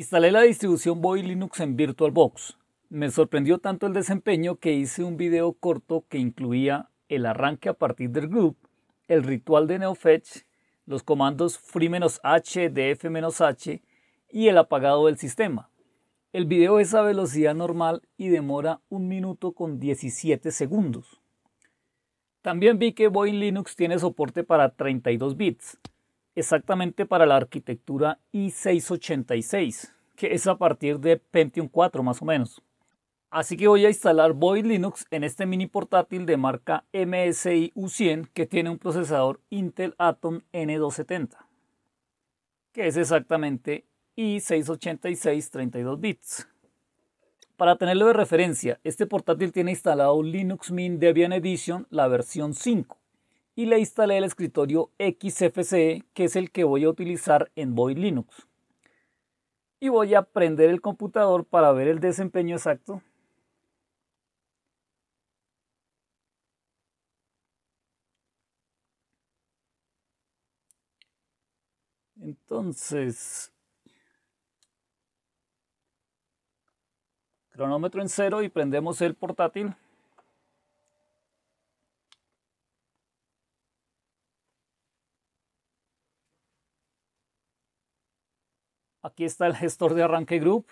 Instalé la distribución Boy Linux en VirtualBox. Me sorprendió tanto el desempeño que hice un video corto que incluía el arranque a partir del group, el ritual de NeoFetch, los comandos free-h, df-h y el apagado del sistema. El video es a velocidad normal y demora 1 minuto con 17 segundos. También vi que Void Linux tiene soporte para 32 bits, exactamente para la arquitectura i686, que es a partir de Pentium 4 más o menos. Así que voy a instalar Void Linux en este mini portátil de marca MSI U100 que tiene un procesador Intel Atom N270, que es exactamente i686 32 bits. Para tenerlo de referencia, este portátil tiene instalado Linux Mint Debian Edition, la versión 5 y le instalé el escritorio XFCE que es el que voy a utilizar en Void Linux. Y voy a prender el computador para ver el desempeño exacto. Entonces, cronómetro en cero y prendemos el portátil. Aquí está el gestor de arranque group.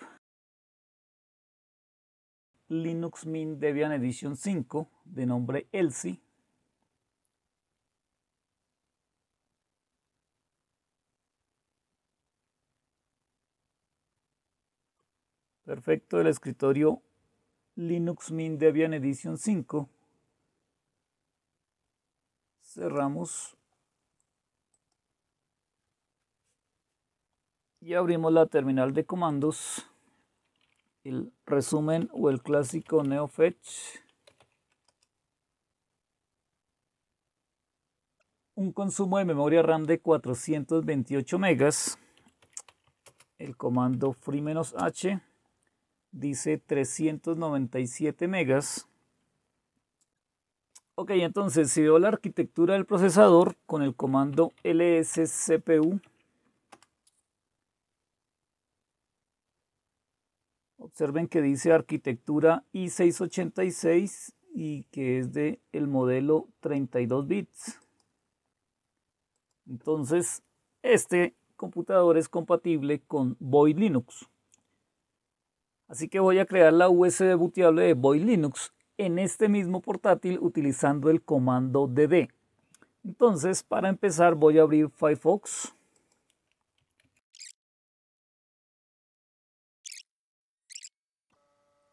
Linux Mint Debian Edition 5 de nombre ELSI. Perfecto, el escritorio Linux Mint Debian Edition 5. Cerramos. y abrimos la terminal de comandos el resumen o el clásico NeoFetch un consumo de memoria RAM de 428 megas el comando free-h dice 397 megas ok entonces si veo la arquitectura del procesador con el comando lscpu Observen que dice arquitectura i686 y que es de el modelo 32 bits. Entonces, este computador es compatible con Void Linux. Así que voy a crear la USB booteable de Void Linux en este mismo portátil utilizando el comando dd. Entonces, para empezar voy a abrir Firefox.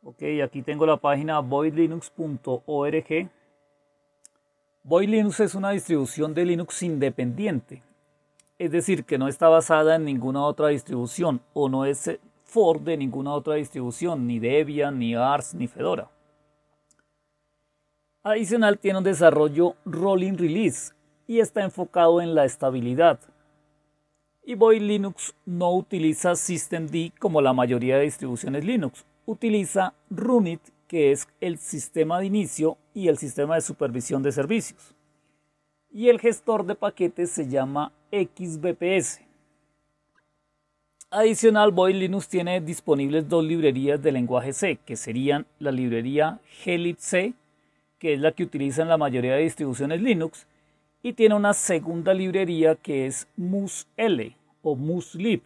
Ok, aquí tengo la página voidlinux.org. Void Linux es una distribución de Linux independiente, es decir, que no está basada en ninguna otra distribución o no es for de ninguna otra distribución, ni Debian, ni ARS, ni Fedora. Adicional tiene un desarrollo rolling release y está enfocado en la estabilidad. Y Void Linux no utiliza systemd como la mayoría de distribuciones Linux, utiliza Runit, que es el sistema de inicio y el sistema de supervisión de servicios. Y el gestor de paquetes se llama XBPS. Adicional, Void Linux tiene disponibles dos librerías de lenguaje C, que serían la librería glibc, que es la que utilizan la mayoría de distribuciones Linux, y tiene una segunda librería que es MusL o MusLib,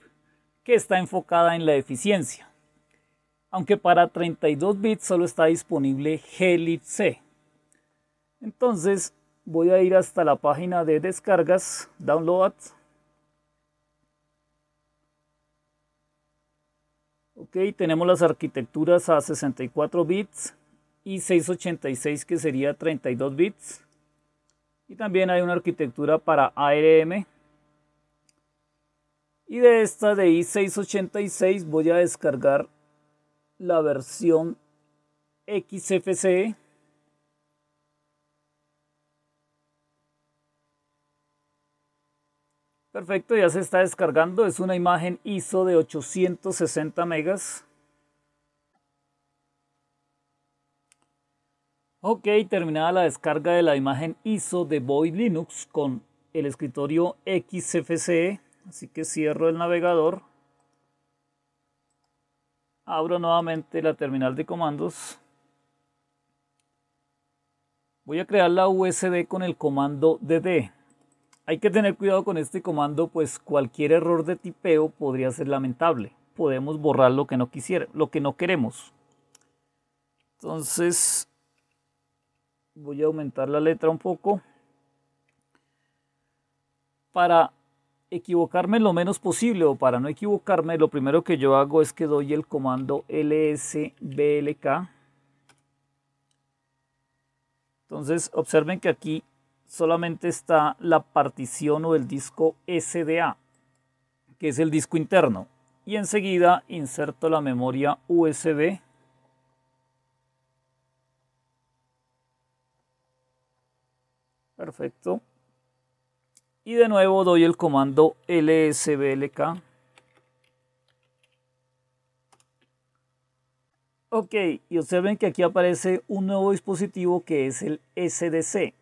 que está enfocada en la eficiencia aunque para 32 bits solo está disponible Helix C. Entonces voy a ir hasta la página de descargas, downloads. Ok, tenemos las arquitecturas a 64 bits y 686 que sería 32 bits. Y también hay una arquitectura para ARM. Y de esta de i686 voy a descargar la versión XFCE. Perfecto, ya se está descargando. Es una imagen ISO de 860 megas. Ok, terminada la descarga de la imagen ISO de Void Linux con el escritorio XFCE. Así que cierro el navegador. Abro nuevamente la terminal de comandos. Voy a crear la USB con el comando DD. Hay que tener cuidado con este comando, pues cualquier error de tipeo podría ser lamentable. Podemos borrar lo que no quisiera, lo que no queremos. Entonces, voy a aumentar la letra un poco. Para equivocarme lo menos posible o para no equivocarme, lo primero que yo hago es que doy el comando lsblk. Entonces observen que aquí solamente está la partición o el disco SDA, que es el disco interno. Y enseguida inserto la memoria USB. Perfecto y de nuevo doy el comando lsblk. Ok, y observen que aquí aparece un nuevo dispositivo que es el SDC.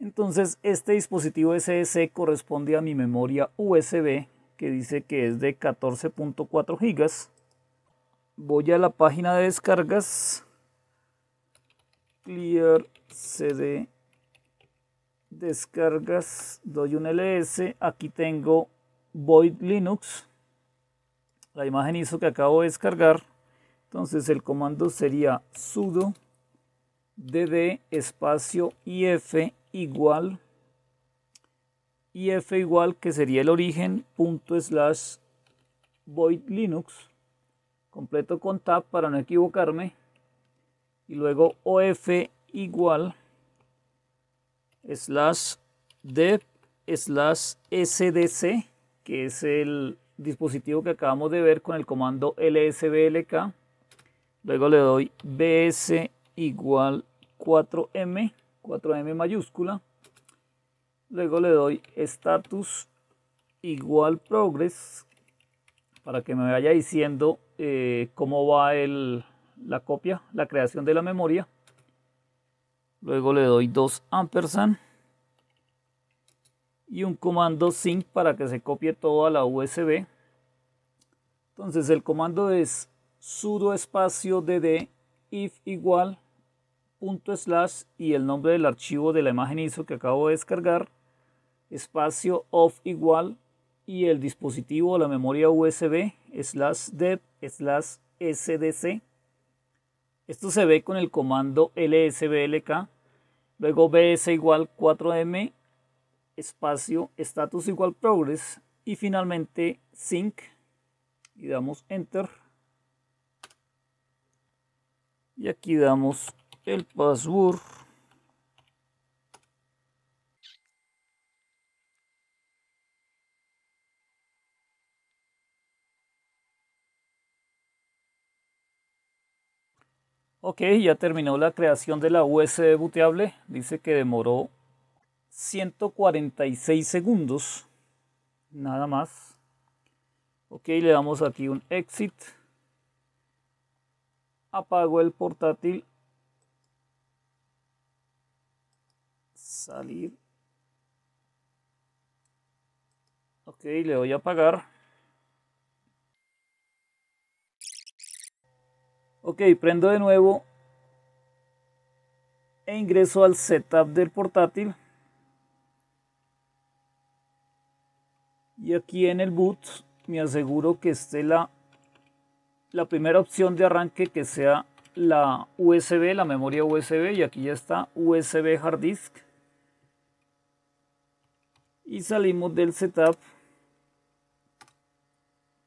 Entonces este dispositivo SDC corresponde a mi memoria USB que dice que es de 14.4 GB. Voy a la página de descargas. Clear CD descargas, doy un ls, aquí tengo void linux, la imagen hizo que acabo de descargar, entonces el comando sería sudo dd espacio if igual if igual que sería el origen punto slash void linux completo con tab para no equivocarme y luego of igual slash dev slash sdc, que es el dispositivo que acabamos de ver con el comando lsblk. Luego le doy bs igual 4m, 4m mayúscula. Luego le doy status igual progress para que me vaya diciendo eh, cómo va la copia, la creación de la memoria. Luego le doy dos ampersand y un comando sync para que se copie toda la USB. Entonces el comando es sudo espacio dd if igual punto slash y el nombre del archivo de la imagen ISO que acabo de descargar espacio of igual y el dispositivo o la memoria USB slash dev slash sdc esto se ve con el comando lsblk, luego bs igual 4m, espacio status igual progress y finalmente sync y damos enter. Y aquí damos el password. Ok, ya terminó la creación de la USB booteable. Dice que demoró 146 segundos. Nada más. Ok, le damos aquí un exit. Apago el portátil. Salir. Ok, le voy a apagar. Ok, prendo de nuevo e ingreso al setup del portátil. Y aquí en el boot me aseguro que esté la, la primera opción de arranque que sea la USB, la memoria USB. Y aquí ya está, USB hard disk. Y salimos del setup.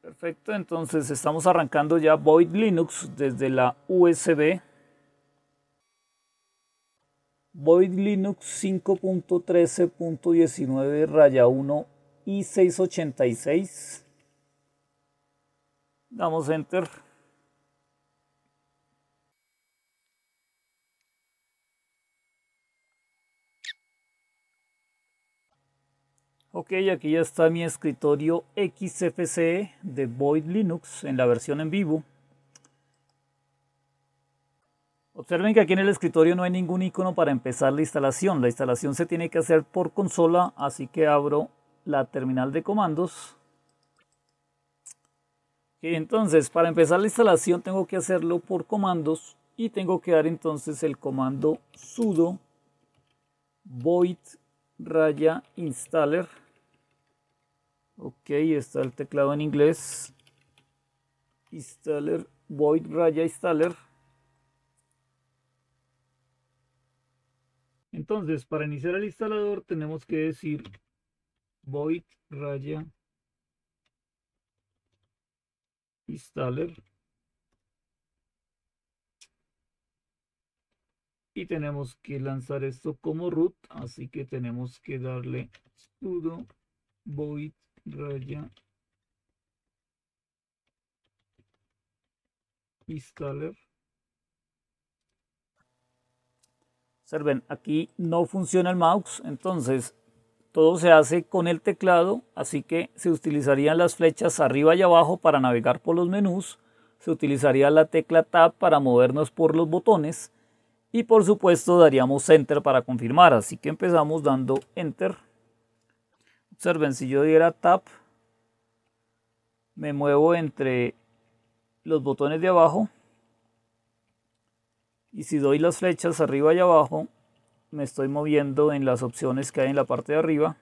Perfecto, entonces estamos arrancando ya Void Linux desde la USB. Void Linux 5.13.19 raya 1 y 686. Damos enter. Ok, aquí ya está mi escritorio XFCE de Void Linux en la versión en vivo. Observen que aquí en el escritorio no hay ningún icono para empezar la instalación. La instalación se tiene que hacer por consola, así que abro la terminal de comandos. Y entonces, para empezar la instalación tengo que hacerlo por comandos y tengo que dar entonces el comando sudo void raya installer Ok, está el teclado en inglés. Installer, void raya installer. Entonces, para iniciar el instalador tenemos que decir void raya installer. Y tenemos que lanzar esto como root, así que tenemos que darle sudo void raya installer. Observen, aquí no funciona el mouse, entonces todo se hace con el teclado, así que se utilizarían las flechas arriba y abajo para navegar por los menús, se utilizaría la tecla Tab para movernos por los botones y por supuesto daríamos Enter para confirmar, así que empezamos dando Enter. Observen, si yo diera tap me muevo entre los botones de abajo y si doy las flechas arriba y abajo me estoy moviendo en las opciones que hay en la parte de arriba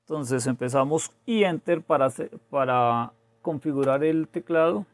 entonces empezamos y enter para, para configurar el teclado